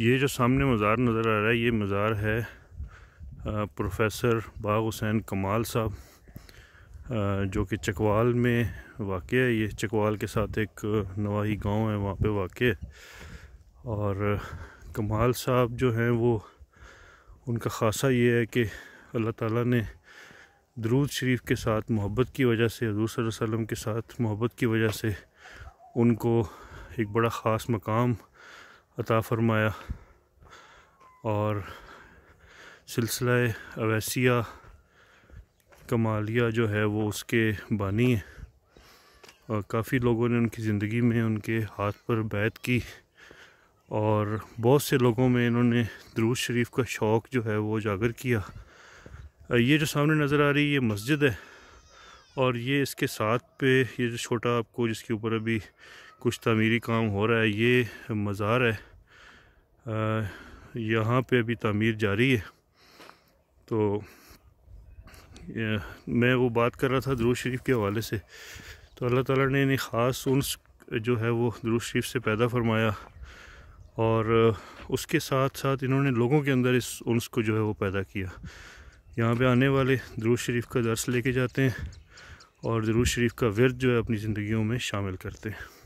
ये जो सामने मज़ार नज़र आ रहा है ये मज़ार है प्रोफेसर बाग हुसैन कमाल साहब जो कि चकवाल में वाक़ है ये चकवाल के साथ एक नवाही गांव है वहाँ पे वाक़ है और कमाल साहब जो हैं वो उनका ख़ासा ये है कि अल्लाह ताला ने दरूद शरीफ के साथ मोहब्बत की वजह से हजूर वसम के साथ मोहब्बत की वजह से उनको एक बड़ा ख़ास मकाम अता फरमाया और सिलसिला अवैसिया कमालिया जो है वो उसके बानी है और काफ़ी लोगों ने उनकी ज़िंदगी में उनके हाथ पर बैत की और बहुत से लोगों में इन्होंने दरूज शरीफ का शौक़ जो है वो उजागर किया ये जो सामने नज़र आ रही ये मस्जिद है और ये इसके साथ पे ये जो छोटा आपको जिसके ऊपर अभी कुछ तमीरी काम हो रहा है ये मज़ार है यहाँ पे अभी तमीर जारी है तो मैं वो बात कर रहा था दरूज शरीफ के हवाले से तो अल्लाह ताला ने इन्हें ख़ास उन्स जो है वो दरूज शरीफ से पैदा फरमाया और उसके साथ साथ इन्होंने लोगों के अंदर इस उनस को जो है वो पैदा किया यहाँ पे आने वाले दरूज शरीफ का दर्स लेके जाते हैं और दरूज शरीफ का वर्द जो है अपनी ज़िंदगियों में शामिल करते हैं